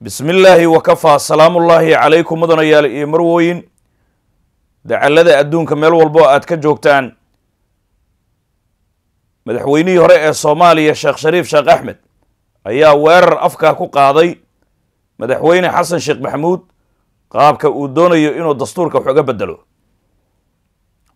bismi illaahi wakafaa salaamullaahi calaykum mudanayaal iyo marwooyin dacallada adduunka meel walbo aad ka joogtaan madaxweynihii hore ee soomaaliya sheekh shariif sheekh axmed ayaa weerar afka ku qaaday madaxweyne xasan sheekh maxamuud qaabka uu doonayo inuu dastuurka wax uga bedelo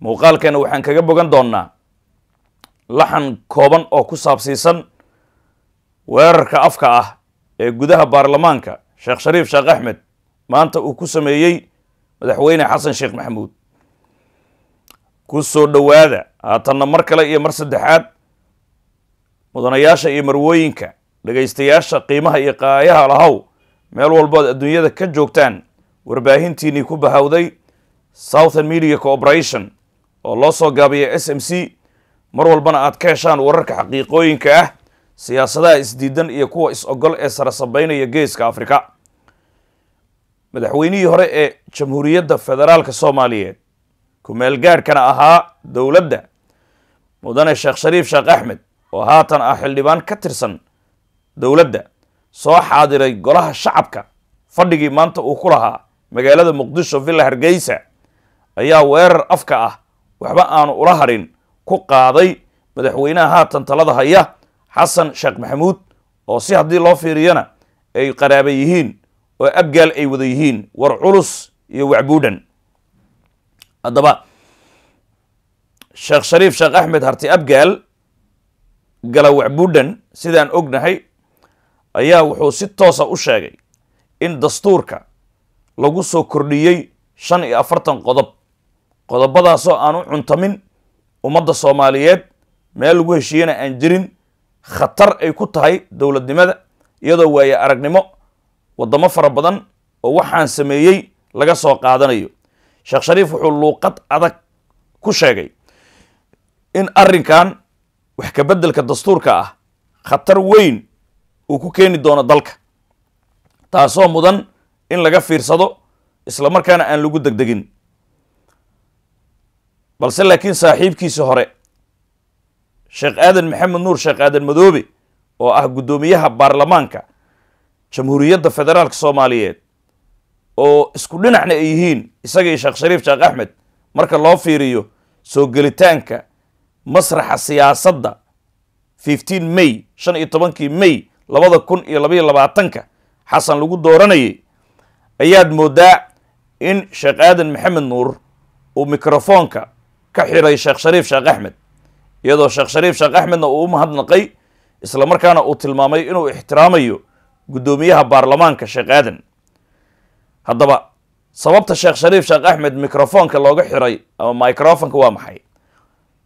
muuqaalkeena waxaan kaga bogan doonnaa laxan kooban oo ku saabsiisan weerarka afka ah ee gudaha baarlamaanka sheekh shariif sheekh axmed maanta uu ku sameeyey madaxweyne xasan sheekh maxamuud ku soo dhowaada haatanna mar kale iyo mar saddexaad mudanayaasha iyo marwooyinka dhegaystayaasha qiimaha iyo qaayaha lahow meel walbood adduunyada ka joogtaan warbaahintiinii ku bahawday southern media cooperation oo loo soo gaabiyay s m c mar walbana aad ka heshaan wararka xaqiiqooyinka ah siyaasadaha isdiidan iyo kuwa is-ogol ee sarasabeynaya geeska afrika madaxweynihii hore ee jamhuuriyadda federaalka soomaaliyeed ku-meelgaadhkana ahaa dowladda mudane sheekh shariif sheekh axmed oo haatan ah xildhibaan ka tirsan dowladda soo xaadiray golaha shacabka fadhigii maanta uu ku lahaa magaalada muqdisho villa hargeysa ayaa weerar afka ah waxba aanu ula harin ku qaaday madaxweynaha haatan talada haya xasan sheekh maxamuud oo si haddii loo fiiriyana ay qaraaba yihiin oo abgaal ay wada yihiin war culus iyo wacbuudhan haddaba sheekh shariif sheekh axmed harti abgaal gala wacbuudhan sidaan ognahay ayaa wuxuu si toosa ah u sheegay in dastuurka lagu soo kordhiyey shan iyo afartan qodob qodobadaasoo aan u cuntamin ummadda soomaaliyeed meel lagu heshiiyana aan jirin khatar ay ku tahay dowladnimada iyadoo waaye aragnimo waddamo fara badan oo waxaan sameeyey laga soo qaadanayo sheekh shariif wuxuu luuqad adag ku sheegay in arrinkan wax ka beddelka dastuurka ah khatar weyn uu ku keeni doono dalka taasoo mudan in laga fiirsado isla markaana aan lagu degdegin balse laakiin saaxiibkiisii hore sheekh aadan maxamed nuur sheekh aadan madoobe oo ah guddoomiyaha baarlamaanka jamhuuriyadda federaalka soomaaliyeed oo isku dhinacna ay yihiin isagii sheekh shariif sheekh axmed marka loo fiiriyo soo gelitaanka masraxa siyaasadda fifteen may shan iyo tobankii may labada kun iyo labaiyo labaatanka xasan lagu dooranayay ayaad moodaa in sheekh aadan maxamed nuur uu mikrofoonka ka xidhay sheekh shariif sheekh axmed iyadoo sheekh shariif sheekh axmedna uu u mahadnaqay isla markaana uu tilmaamay inuu ixtiraamayo guddoomiyaha baarlamaanka sheekh aadan haddaba sababta sheekh shariif sheekh axmed mikrofoonka looga xiray ama microfonka waa maxay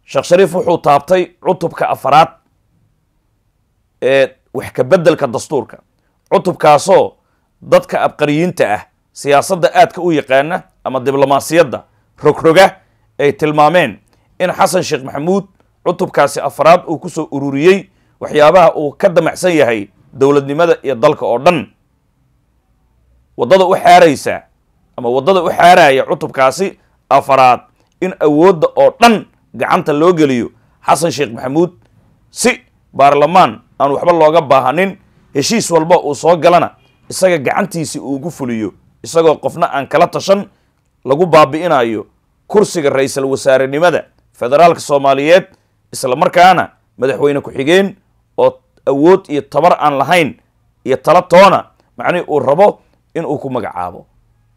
sheekh shariif wuxuu taabtay cutubka afaraad ee wax ka beddelka dastuurka cutubkaasoo dadka abqariyiinta ah siyaasadda aadka u yaqaana ama diblomaasiyadda rogroga ay tilmaameen in xasan sheekh maxamuud cutubkaasi afraad uu ku soo ururiyey waxyaabaha uu ka damacsan yahay dowladnimada iyo dalka oo dhan waddada u xaaraysa ama waddada u xaaraya cutubkaasi afaraad in awoodda oo dhan gacanta loo geliyo xasan sheekh maxamuud si baarlamaan aan waxba looga baahanin heshiis walba uu soo galana isaga gacantiisi uu ugu fuliyo isagoo qofna aan kala tashan lagu baabi'inayo kursiga ra iisal wasaarenimada federaalka soomaaliyeed isla markaana madaxweyne ku-xigeen oo awood iyo tabar aan lahayn iyo tala toona macnihi uu rabo inuu ku magacaabo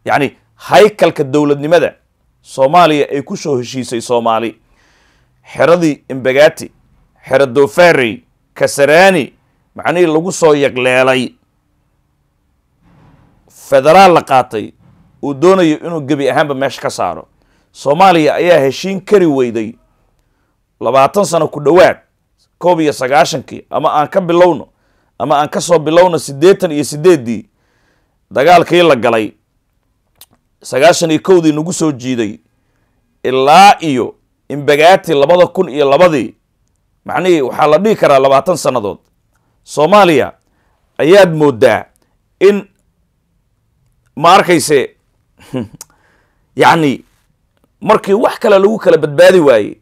yacni haykalka dowladnimada soomaaliya ay ku soo heshiisay soomaali xeradii imbagati xero dofarey kasaraani macnihii lagu soo yaqleelay federaal la qaatay uu doonayo inuu gebi ahaanba meesha ka saaro soomaaliya ayaa heshiin kari weyday labaatan sano ku dhowaad koob iyo sagaashankii ama aan ka bilowno ama aan ka soo bilowno siddeetan iyo siddeeddii dagaalkii la galay sagaashan iyo kowdii nagu soo jiiday ilaa iyo imbagaati labada kun iyo labadii macnihii waxaa la dhihi karaa labaatan sannadood soomaaliya ayaad moodaa in ma arkayse yacni markii wax kale lagu kala badbaadi waayey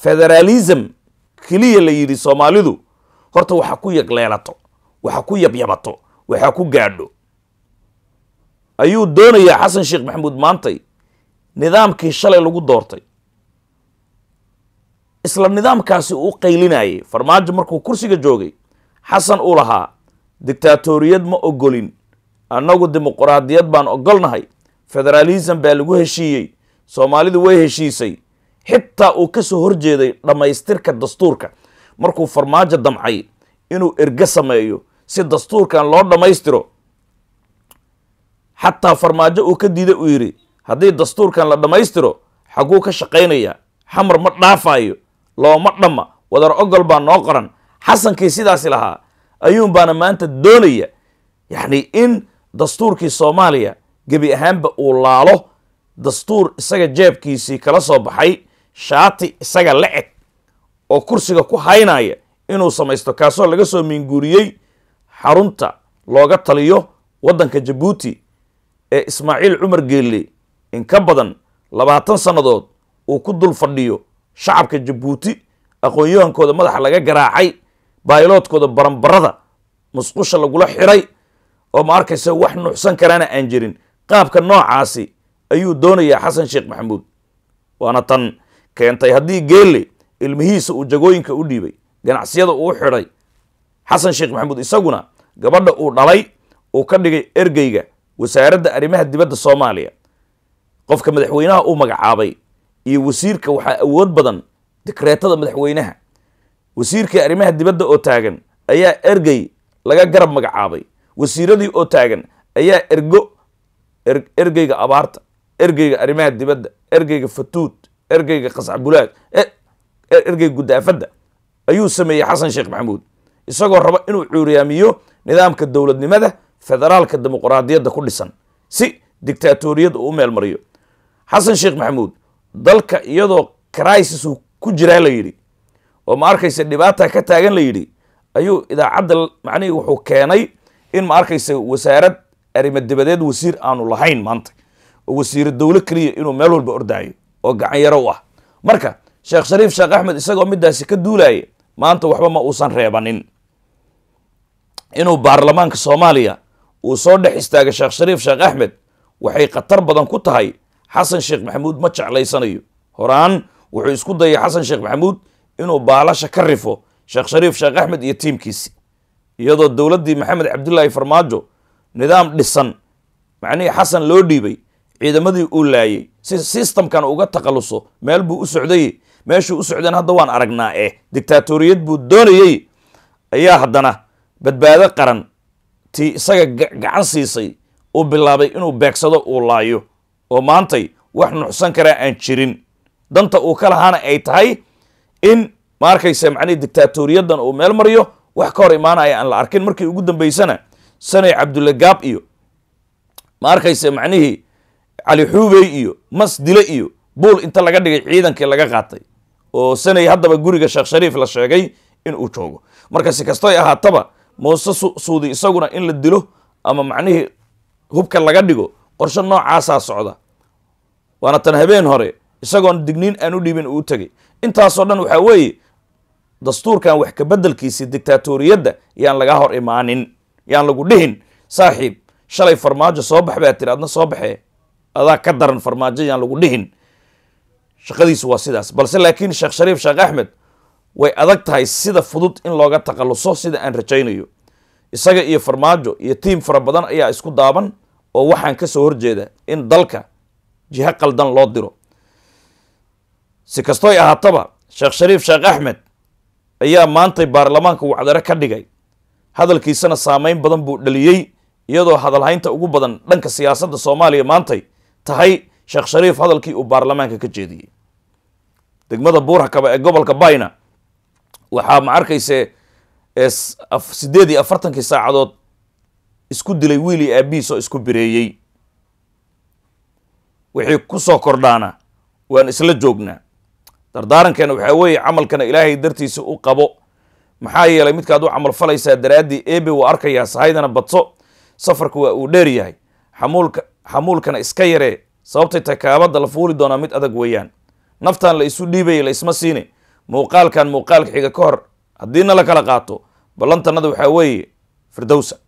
federalism keliya la yidhi soomaalidu horta waxaa ku yagleelato waxaa ku yabyabato waxaa ku gaadho ayuu doonayaa xasan sheekh maxamuud maantay nidaamkii shalay lagu doortay isla nidaamkaasi uu qaylinayay farmaajo markuu kursiga joogay xasan uu lahaa dictatoriyad ma ogolin annagu dimuqraadiyad baan ogolnahay federalism baa lagu heshiiyey soomaalidu way heshiisay xitaa uu ka soo horjeeday dhammaystirka dastuurka markuu farmaajo damcay inuu erge sameeyo si dastuurkan loo dhammaystiro xataa farmaajo uu ka diiday uu yidhi haddii dastuurkan la dhammaystiro xagguu ka shaqaynayaa xamar ma dhaafaayo looma dhamma wadar ogol baa noo qoran xasankii sidaasi lahaa ayuun baana maanta doonaya yacni in dastuurkii soomaaliya gebi ahaanba uu laalo dastuur isaga jeebkiisii kala soo baxay shaati isaga la eg oo kursiga ku haynaya inuu samaysto kaasoo laga soo minguuriyey xarunta looga taliyo waddanka jabuuti ee ismaaciil cumar geelle in ka badan labaatan sannadood uu ku dul fadhiyo shacabka jabuuti aqoon-yahankooda madaxa laga garaacay baayiloodkooda baranbarada musqusha lagula xiray oo ma arkaysa wax nuuxsan karaana aan jirin qaabka noocaasi ayuu doonayaa xasan sheekh maxamuud waana tan keentay haddii geelle ilmihiisa uu jagooyinka u dhiibay ganacsiyada uu xidhay xasan sheekh maxamuud isaguna gabadha uu dhalay uu ka dhigay ergeyga wasaaradda arrimaha dibadda soomaaliya qofka madaxweynaha uu magacaabay iyo wasiirka waxaa awood badan dikreetada madaxweynaha wasiirkii arrimaha dibadda oo taagan ayaa ergey laga garab magacaabay wasiiradii oo taagan ayaa ergo er, ergeyga abaarta ergeyga arrimaha dibadda ergeyga fatuud ergeyga khascbulaad ergeyga guddaafadda ayuu sameeyey xasan sheekh maxamuud isagoo raba inuu cuuryaamiyo nidaamka dowladnimada federaalka dimuqraadiyadda ku dhisan si dictaatoriyad uu u meel mariyo xasan sheekh maxamuud dalka iyadoo crisis uu ku jiraa la yidhi oo ma arkaysa dhibaata ka taagan la yidhi ayuu idaacadda macnihii wuxuu keenay in ma arkaysa wasaarad arrimo dibadeed wasiir aanu lahayn maanta oo wasiiro dowlo keliya inuu meel walba ordaayo oo gacan u ah marka sheekh shariif sheekh axmed isagoo midaasi ka duulaya maanta waxba ma uusan reebanin inuu baarlamaanka soomaaliya uu soo dhex istaaga sheekh shariif sheekh axmed waxay khatar badan ku tahay xasan sheekh maxamuud ma jeclaysanayo horaan wuxuu isku dayay xasan sheekh maxamuud inuu baalasha ka rifo sheekh shariif sheekh axmed iyo tiimkiisi iyadoo dowladdii maxamed cabdullaahi farmaajo nidaam dhisan macnihii xasan loo dhiibay ciidamadii uu laayey si sistamkan uga takhaluso meel buu u socday meeshuu u socdeen hadda waan aragnaa e eh, dictaatoriyad buu doonayey ayaa haddana badbaado qaran tii isaga gacan siisay uu bilaabay inuu beegsado uu laayo oo maantay wax nuxsan karaa aan jirin danta uu ka lahaana ay tahay in ma arkaysa macnihii dictaatoriyadan uu meel mariyo wax ka hor imaanaya aan la arkin markii ugu dambaysana sanay cabdulla gaab iyo ma arkaysa macnihii cali xuubey iyo mas dile iyo buul inta laga dhigay ciidankii laga qaatay oo sanay haddaba guriga sheekh shariif la sheegay inuu joogo marka si kastoy ahaataba muuse suudi isaguna in la dilo ama macnihii hubka laga dhigo qorsho noocaasaa socda waana tan habeen hore isagoon digniin aan u dhibin uu tegay intaasoo dhan waxaa weeye dastuurkan wax kabeddelkiisii dictaatoriyadda yaan laga hor imaanin yaan lagu dhihin saaxiib shalay farmaajo soo bax baa tiri adna soo baxee adaa ka daran farmaajo yaan lagu dhihin shaqadiisu waa sidaas balse laakiin sheekh shariif sheekh axmed way adag tahay sida fudud in looga takhaluso sida aan rajaynayo isaga iyo farmaajo iyo tiim fara badan ayaa isku daaban oo waxaan kasoo horjeeda in dalka jiho qaldan loo diro si kastoy ahaataba sheekh shariif sheekh axmed ayaa maantay baarlamaanka wacdare ka dhigay hadalkiisana saameyn badan buu dhaliyey iyadoo hadalhaynta ugu badan dhanka siyaasadda soomaaliya maantay tahay sheekh shariif hadalkii uu baarlamaanka ka jeediyey degmada buurhakaba ee gobolka bayna waxaa ma arkayse siddeed iyo afartankii saacadood isku dilay wiilii iyo oo isku bireeyey wixii ku soo kordhaana waan isla joognaa dardaarankeena waxaa weeye camalkana ilaahay dartiisa u qabo maxaa yeelay midkaad u camal falaysaa daraaddii ebe wuu arkayaa sahaydana badso safarku waa uu dheer yahay xamuulka xamuulkana iska yaree sababtay takaabadda la fuuli doonaa mid adag weeyaan naftan la isu dhiibaya la isma siine muuqaalkan muuqaalka xiga ka hor haddiina la kala qaato ballantannada waxaa weeye firdowsa